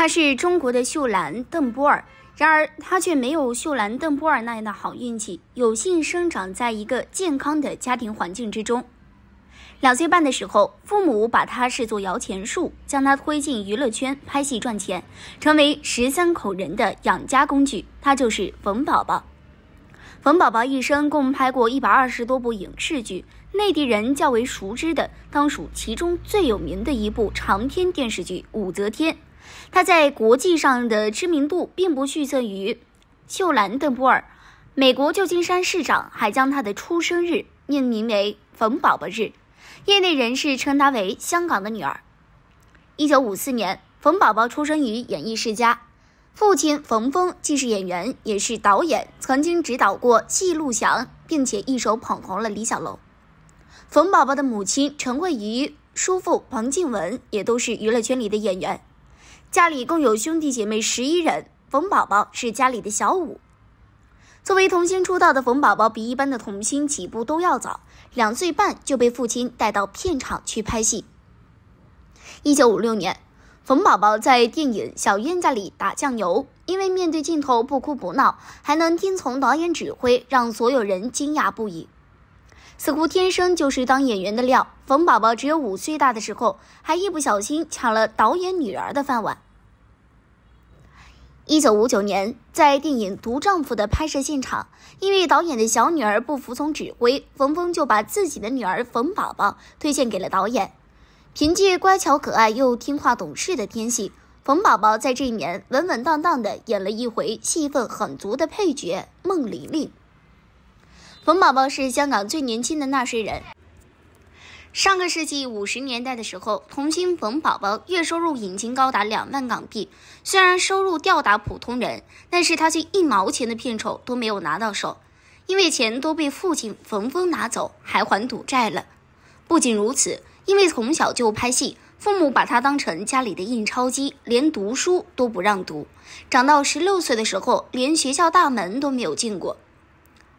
他是中国的秀兰·邓波尔，然而他却没有秀兰·邓波尔那样的好运气，有幸生长在一个健康的家庭环境之中。两岁半的时候，父母把他视作摇钱树，将他推进娱乐圈拍戏赚钱，成为十三口人的养家工具。他就是冯宝宝。冯宝宝一生共拍过一百二十多部影视剧，内地人较为熟知的当属其中最有名的一部长篇电视剧《武则天》。他在国际上的知名度并不逊色于秀兰·邓波尔。美国旧金山市长还将他的出生日命名为“冯宝宝日”。业内人士称他为“香港的女儿”。1954年，冯宝宝出生于演艺世家，父亲冯峰既是演员也是导演，曾经指导过纪路祥，并且一手捧红了李小龙。冯宝宝的母亲陈慧仪、叔父彭静文也都是娱乐圈里的演员。家里共有兄弟姐妹十一人，冯宝宝是家里的小五。作为童星出道的冯宝宝，比一般的童星起步都要早，两岁半就被父亲带到片场去拍戏。一九五六年，冯宝宝在电影《小冤家》里打酱油，因为面对镜头不哭不闹，还能听从导演指挥，让所有人惊讶不已。似乎天生就是当演员的料。冯宝宝只有五岁大的时候，还一不小心抢了导演女儿的饭碗。一九五九年，在电影《独丈夫》的拍摄现场，因为导演的小女儿不服从指挥，冯峰就把自己的女儿冯宝宝推荐给了导演。凭借乖巧可爱又听话懂事的天性，冯宝宝在这一年稳稳当当的演了一回戏份很足的配角孟玲玲。冯宝宝是香港最年轻的纳税人。上个世纪五十年代的时候，童星冯宝宝月收入已经高达两万港币。虽然收入吊打普通人，但是他却一毛钱的片酬都没有拿到手，因为钱都被父亲冯峰拿走，还还赌债了。不仅如此，因为从小就拍戏，父母把他当成家里的印钞机，连读书都不让读。长到十六岁的时候，连学校大门都没有进过。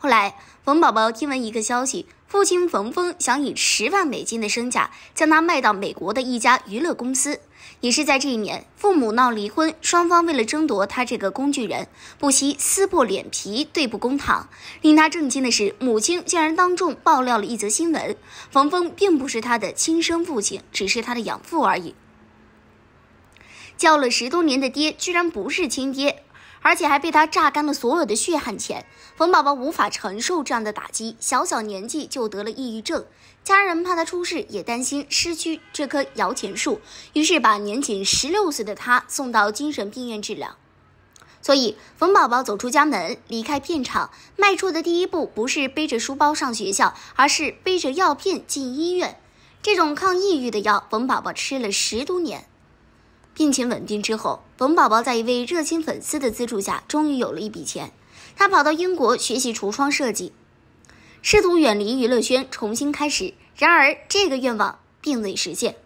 后来，冯宝宝听闻一个消息，父亲冯峰想以十万美金的身价将他卖到美国的一家娱乐公司。也是在这一年，父母闹离婚，双方为了争夺他这个工具人，不惜撕破脸皮对簿公堂。令他震惊的是，母亲竟然当众爆料了一则新闻：冯峰并不是他的亲生父亲，只是他的养父而已。叫了十多年的爹，居然不是亲爹。而且还被他榨干了所有的血汗钱，冯宝宝无法承受这样的打击，小小年纪就得了抑郁症。家人怕他出事，也担心失去这棵摇钱树，于是把年仅十六岁的他送到精神病院治疗。所以，冯宝宝走出家门，离开片场，迈出的第一步不是背着书包上学校，而是背着药片进医院。这种抗抑郁的药，冯宝宝吃了十多年。病情稳定之后，冯宝宝在一位热心粉丝的资助下，终于有了一笔钱。他跑到英国学习橱窗设计，试图远离娱乐圈，重新开始。然而，这个愿望并未实现。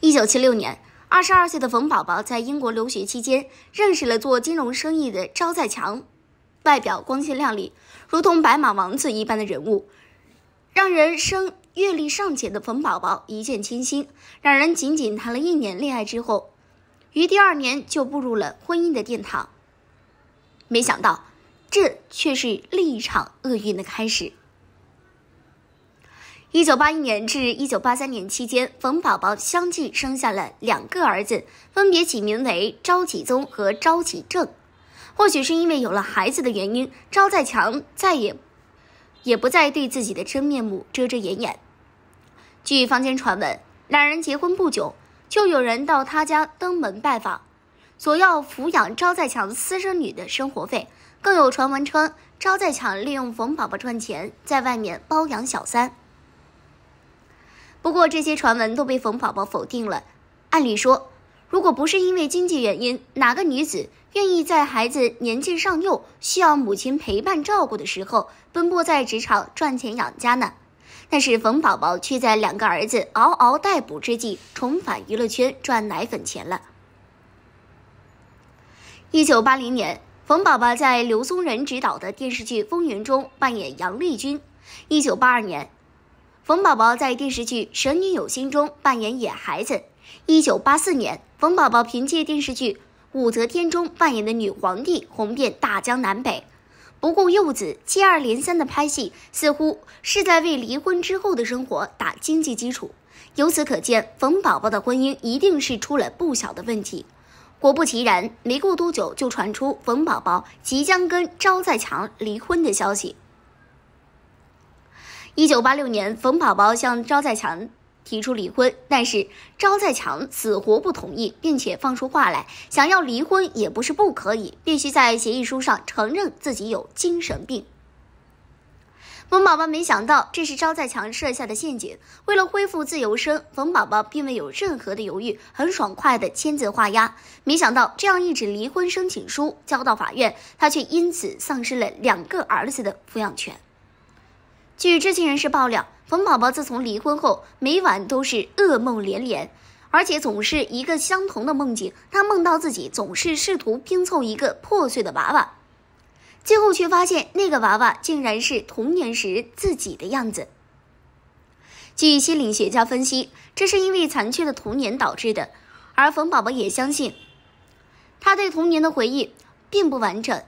一九七六年，二十二岁的冯宝宝在英国留学期间，认识了做金融生意的招再强，外表光鲜亮丽，如同白马王子一般的人物，让人生阅历尚浅的冯宝宝一见倾心。两人仅仅谈了一年恋爱之后。于第二年就步入了婚姻的殿堂，没想到这却是另一场厄运的开始。一九八一年至一九八三年期间，冯宝宝相继生下了两个儿子，分别起名为招启宗和招启正。或许是因为有了孩子的原因，招再强再也也不再对自己的真面目遮遮掩掩。据坊间传闻，两人结婚不久。就有人到他家登门拜访，索要抚养招在强私生女的生活费。更有传闻称，招在强利用冯宝宝赚钱，在外面包养小三。不过这些传闻都被冯宝宝否定了。按理说，如果不是因为经济原因，哪个女子愿意在孩子年纪尚幼、需要母亲陪伴照顾的时候，奔波在职场赚钱养家呢？但是冯宝宝却在两个儿子嗷嗷待哺之际重返娱乐圈赚奶粉钱了。一九八零年，冯宝宝在刘松仁执导的电视剧《风云》中扮演杨丽君；一九八二年，冯宝宝在电视剧《神女有心中扮演野孩子；一九八四年，冯宝宝凭借电视剧《武则天》中扮演的女皇帝红遍大江南北。不顾幼子，接二连三的拍戏，似乎是在为离婚之后的生活打经济基础。由此可见，冯宝宝的婚姻一定是出了不小的问题。果不其然，没过多久就传出冯宝宝即将跟赵在强离婚的消息。一九八六年，冯宝宝向赵在强。提出离婚，但是招在强死活不同意，并且放出话来，想要离婚也不是不可以，必须在协议书上承认自己有精神病。冯宝宝没想到这是招在强设下的陷阱，为了恢复自由身，冯宝宝并未有任何的犹豫，很爽快的签字画押。没想到这样一纸离婚申请书交到法院，他却因此丧失了两个儿子的抚养权。据知情人士爆料。冯宝宝自从离婚后，每晚都是噩梦连连，而且总是一个相同的梦境。他梦到自己总是试图拼凑一个破碎的娃娃，最后却发现那个娃娃竟然是童年时自己的样子。据心理学家分析，这是因为残缺的童年导致的，而冯宝宝也相信，他对童年的回忆并不完整。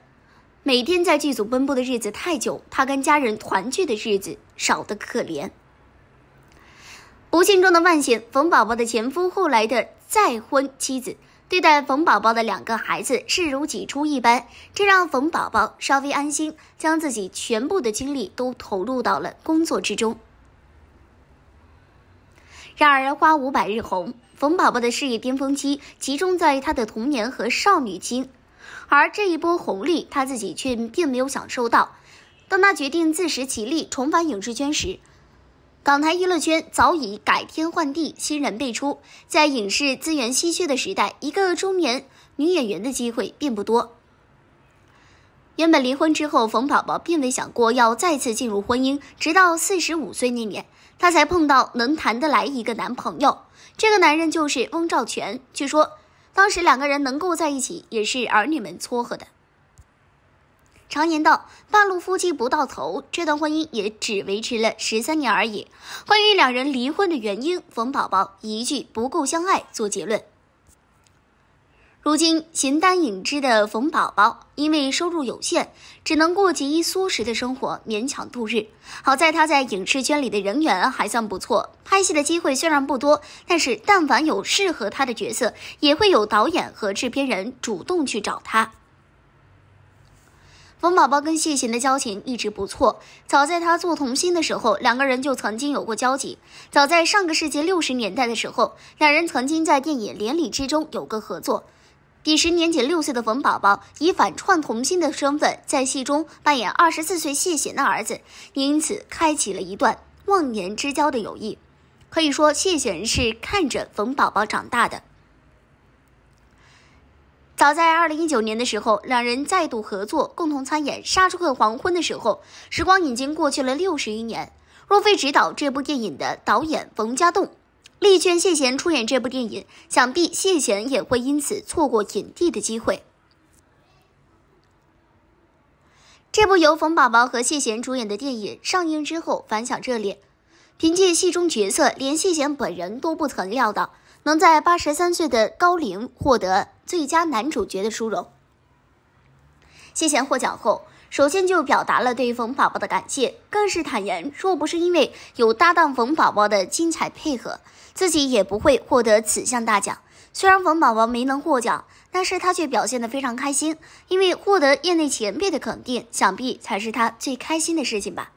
每天在剧组奔波的日子太久，他跟家人团聚的日子少得可怜。不幸中的万幸，冯宝宝的前夫后来的再婚妻子对待冯宝宝的两个孩子视如己出一般，这让冯宝宝稍微安心，将自己全部的精力都投入到了工作之中。然而花无百日红，冯宝宝的事业巅峰期集中在他的童年和少女期。而这一波红利，她自己却并没有享受到。当她决定自食其力，重返影视圈时，港台娱乐圈早已改天换地，新人辈出。在影视资源稀缺的时代，一个中年女演员的机会并不多。原本离婚之后，冯宝宝并未想过要再次进入婚姻，直到四十五岁那年，她才碰到能谈得来一个男朋友。这个男人就是翁兆全。据说。当时两个人能够在一起，也是儿女们撮合的。常言道，半路夫妻不到头，这段婚姻也只维持了十三年而已。关于两人离婚的原因，冯宝宝一句不够相爱做结论。如今，形单影只的冯宝宝因为收入有限，只能过节衣缩食的生活，勉强度日。好在他在影视圈里的人缘还算不错，拍戏的机会虽然不多，但是但凡有适合他的角色，也会有导演和制片人主动去找他。冯宝宝跟谢贤的交情一直不错，早在他做童星的时候，两个人就曾经有过交集。早在上个世纪六十年代的时候，两人曾经在电影《连理》之中有个合作。彼时年仅六岁的冯宝宝以反串童星的身份，在戏中扮演二十四岁谢贤的儿子，因此开启了一段忘年之交的友谊。可以说，谢贤是看着冯宝宝长大的。早在二零一九年的时候，两人再度合作，共同参演《杀出个黄昏》的时候，时光已经过去了六十余年。若非执导这部电影的导演冯家栋。力劝谢贤出演这部电影，想必谢贤也会因此错过影帝的机会。这部由冯宝宝和谢贤主演的电影上映之后反响热烈，凭借戏中角色，连谢贤本人都不曾料到，能在八十三岁的高龄获得最佳男主角的殊荣。谢贤获奖后。首先就表达了对冯宝宝的感谢，更是坦言，若不是因为有搭档冯宝宝的精彩配合，自己也不会获得此项大奖。虽然冯宝宝没能获奖，但是他却表现得非常开心，因为获得业内前辈的肯定，想必才是他最开心的事情吧。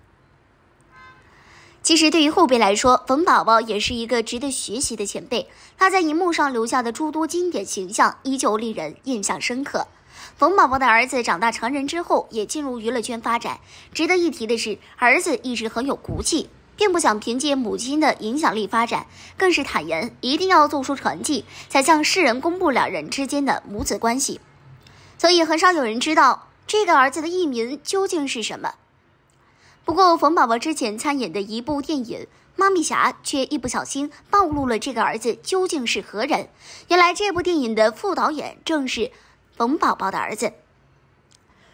其实对于后辈来说，冯宝宝也是一个值得学习的前辈，他在荧幕上留下的诸多经典形象，依旧令人印象深刻。冯宝宝的儿子长大成人之后，也进入娱乐圈发展。值得一提的是，儿子一直很有骨气，并不想凭借母亲的影响力发展，更是坦言一定要做出成绩，才向世人公布两人之间的母子关系。所以，很少有人知道这个儿子的艺名究竟是什么。不过，冯宝宝之前参演的一部电影《妈咪侠》却一不小心暴露了这个儿子究竟是何人。原来，这部电影的副导演正是。冯宝宝的儿子。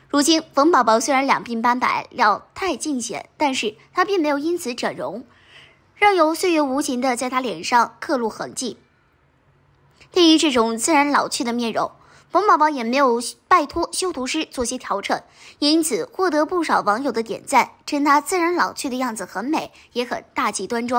如今，冯宝宝虽然两鬓斑白，老态尽显，但是他并没有因此整容，任由岁月无情的在他脸上刻录痕迹。对于这种自然老去的面容，冯宝宝也没有拜托修图师做些调整，因此获得不少网友的点赞，称他自然老去的样子很美，也很大气端庄。